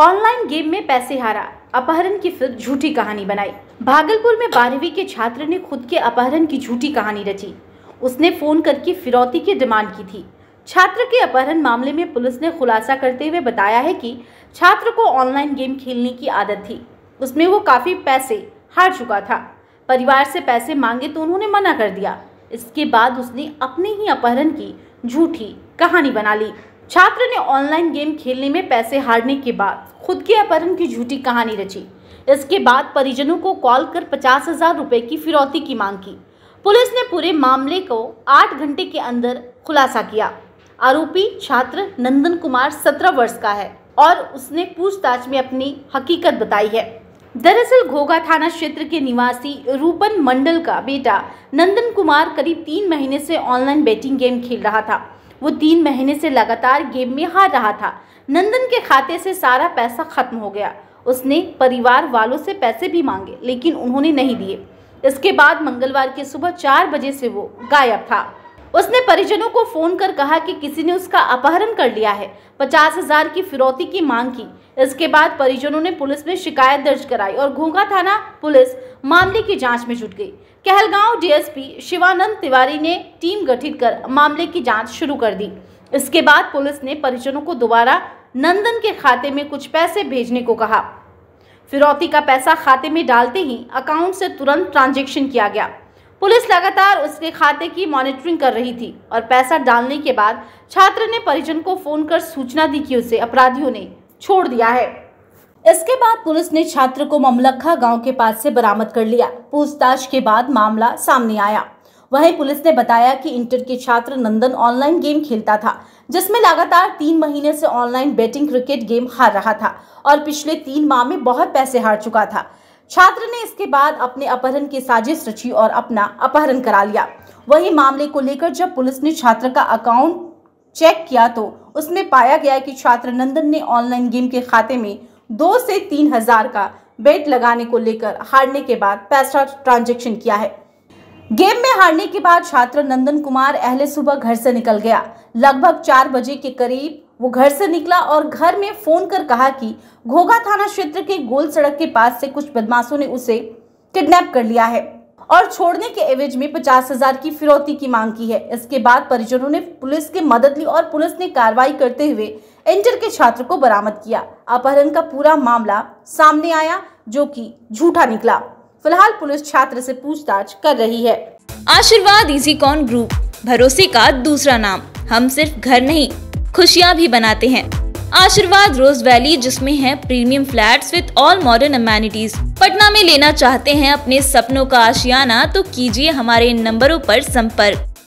online game में पैसे हारा अपहरण की फिर झूठी कहानी बनाई भागलपुर में बारहवीं के छात्र ने खुद के अपहरण की झूठी कहानी रची उसने फोन करके फिरौती की डिमांड की थी छात्र के अपहरण मामले में पुलिस ने खुलासा करते हुए बताया है कि छात्र को ऑनलाइन गेम खेलने की आदत थी उसमें वो काफ़ी पैसे हार चुका था परिवार से पैसे मांगे तो उन्होंने मना कर दिया इसके बाद उसने अपने ही अपहरण की झूठी कहानी बना ली छात्र ने ऑनलाइन गेम खेलने में पैसे हारने के बाद खुद के अपहरण की झूठी कहानी रची इसके बाद परिजनों को कॉल कर पचास हजार रुपये की फिरौती की मांग की पुलिस ने पूरे मामले को आठ घंटे के अंदर खुलासा किया आरोपी छात्र नंदन कुमार सत्रह वर्ष का है और उसने पूछताछ में अपनी हकीकत बताई है दरअसल घोगा थाना क्षेत्र के निवासी रूपन मंडल का बेटा नंदन कुमार करीब तीन महीने से ऑनलाइन बेटिंग गेम खेल रहा था वो तीन महीने से लगातार गेम में हार रहा था नंदन के खाते से सारा पैसा खत्म हो गया उसने परिवार वालों से पैसे भी मांगे लेकिन उन्होंने नहीं दिए इसके बाद मंगलवार की सुबह चार बजे से वो गायब था उसने परिजनों को फोन कर कहा कि किसी ने उसका अपहरण कर लिया है पचास हजार की फिरौती की मांग की इसके बाद परिजनों ने पुलिस में शिकायत दर्ज कराई और घोघा थाना पुलिस मामले की जांच में जुट गई कहलगांव डीएसपी शिवानंद तिवारी ने टीम गठित कर मामले की जांच शुरू कर दी इसके बाद पुलिस ने परिजनों को दोबारा नंदन के खाते में कुछ पैसे भेजने को कहा फिरौती का पैसा खाते में डालते ही अकाउंट से तुरंत ट्रांजेक्शन किया गया पुलिस लगातार उसके खाते की मॉनिटरिंग कर रही थी और पैसा डालने के बाद छात्र ने परिजन को फोन कर सूचना दी कि उसे अपराधियों ने छोड़ दिया है इसके बाद पुलिस ने छात्र को ममलखा गांव के पास से बरामद कर लिया पूछताछ के बाद मामला सामने आया वहीं पुलिस ने बताया कि इंटर के छात्र नंदन ऑनलाइन गेम खेलता था जिसमें लगातार तीन महीने से ऑनलाइन बैटिंग क्रिकेट गेम हार रहा था और पिछले तीन माह में बहुत पैसे हार चुका था छात्र ने इसके बाद अपने अपहरण की साजिश रची और अपना अपहरण करा लिया वही मामले को लेकर जब पुलिस ने छात्र का अकाउंट चेक किया तो उसमें पाया गया कि छात्र नंदन ने ऑनलाइन गेम के खाते में दो से तीन हजार का बेट लगाने को लेकर हारने के बाद पैसा ट्रांजेक्शन किया है गेम में हारने के बाद छात्र नंदन कुमार अहले सुबह घर से निकल गया लगभग चार बजे के करीब वो घर से निकला और घर में फोन कर कहा कि घोघा थाना क्षेत्र के गोल सड़क के पास से कुछ बदमाशों ने उसे किडनैप कर लिया है और छोड़ने के एवज में पचास हजार की फिरौती की मांग की है इसके बाद परिजनों ने पुलिस की मदद ली और पुलिस ने कार्रवाई करते हुए इंटर के छात्र को बरामद किया अपहरण का पूरा मामला सामने आया जो कि झूठा निकला फिलहाल पुलिस छात्र से पूछताछ कर रही है आशीर्वाद इजी कॉन ग्रुप भरोसे का दूसरा नाम हम सिर्फ घर नहीं खुशियाँ भी बनाते हैं आशीर्वाद रोज वैली जिसमें है premium flats with all modern amenities Patna में लेना चाहते हैं अपने सपनों का आशियाना तो कीजिए हमारे इन नंबरों पर संपर्क